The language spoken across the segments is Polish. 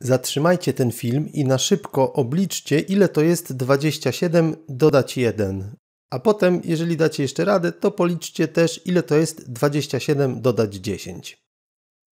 Zatrzymajcie ten film i na szybko obliczcie, ile to jest 27 dodać 1. A potem, jeżeli dacie jeszcze radę, to policzcie też, ile to jest 27 dodać 10.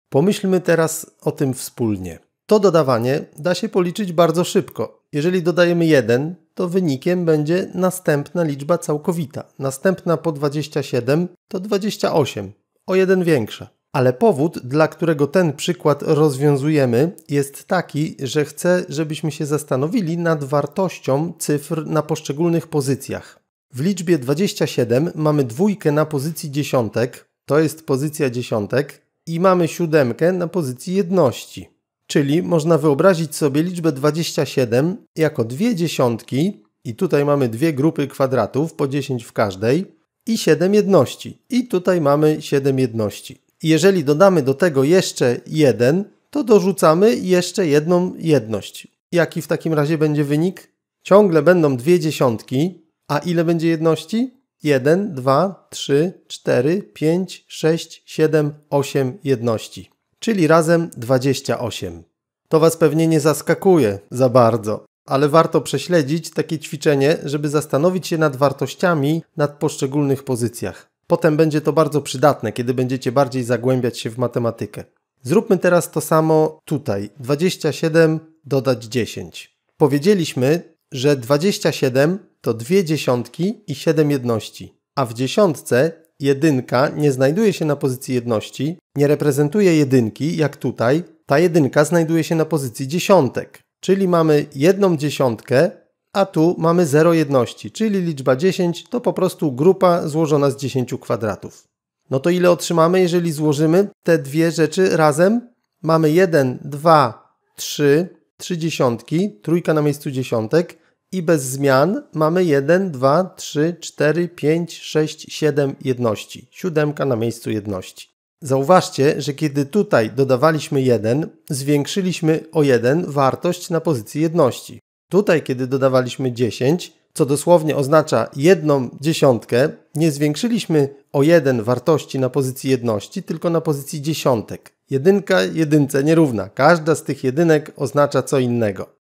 Pomyślmy teraz o tym wspólnie. To dodawanie da się policzyć bardzo szybko. Jeżeli dodajemy 1, to wynikiem będzie następna liczba całkowita. Następna po 27 to 28, o 1 większa. Ale powód, dla którego ten przykład rozwiązujemy, jest taki, że chcę, żebyśmy się zastanowili nad wartością cyfr na poszczególnych pozycjach. W liczbie 27 mamy dwójkę na pozycji dziesiątek, to jest pozycja dziesiątek, i mamy siódemkę na pozycji jedności. Czyli można wyobrazić sobie liczbę 27 jako dwie dziesiątki, i tutaj mamy dwie grupy kwadratów, po 10 w każdej, i 7 jedności. I tutaj mamy 7 jedności. Jeżeli dodamy do tego jeszcze jeden, to dorzucamy jeszcze jedną jedność. Jaki w takim razie będzie wynik? Ciągle będą dwie dziesiątki, a ile będzie jedności? 1, 2, 3, 4, 5, 6, 7, 8 jedności, czyli razem 28. To Was pewnie nie zaskakuje za bardzo, ale warto prześledzić takie ćwiczenie, żeby zastanowić się nad wartościami nad poszczególnych pozycjach. Potem będzie to bardzo przydatne, kiedy będziecie bardziej zagłębiać się w matematykę. Zróbmy teraz to samo tutaj. 27 dodać 10. Powiedzieliśmy, że 27 to dwie dziesiątki i 7 jedności, a w dziesiątce jedynka nie znajduje się na pozycji jedności, nie reprezentuje jedynki, jak tutaj, ta jedynka znajduje się na pozycji dziesiątek. Czyli mamy jedną dziesiątkę a tu mamy 0 jedności, czyli liczba 10 to po prostu grupa złożona z 10 kwadratów. No to ile otrzymamy, jeżeli złożymy te dwie rzeczy razem? Mamy 1, 2, 3, 3 dziesiątki, trójka na miejscu dziesiątek i bez zmian mamy 1, 2, 3, 4, 5, 6, 7 jedności, siódemka na miejscu jedności. Zauważcie, że kiedy tutaj dodawaliśmy 1, zwiększyliśmy o 1 wartość na pozycji jedności. Tutaj, kiedy dodawaliśmy 10, co dosłownie oznacza jedną dziesiątkę, nie zwiększyliśmy o jeden wartości na pozycji jedności, tylko na pozycji dziesiątek. Jedynka jedynce nierówna. Każda z tych jedynek oznacza co innego.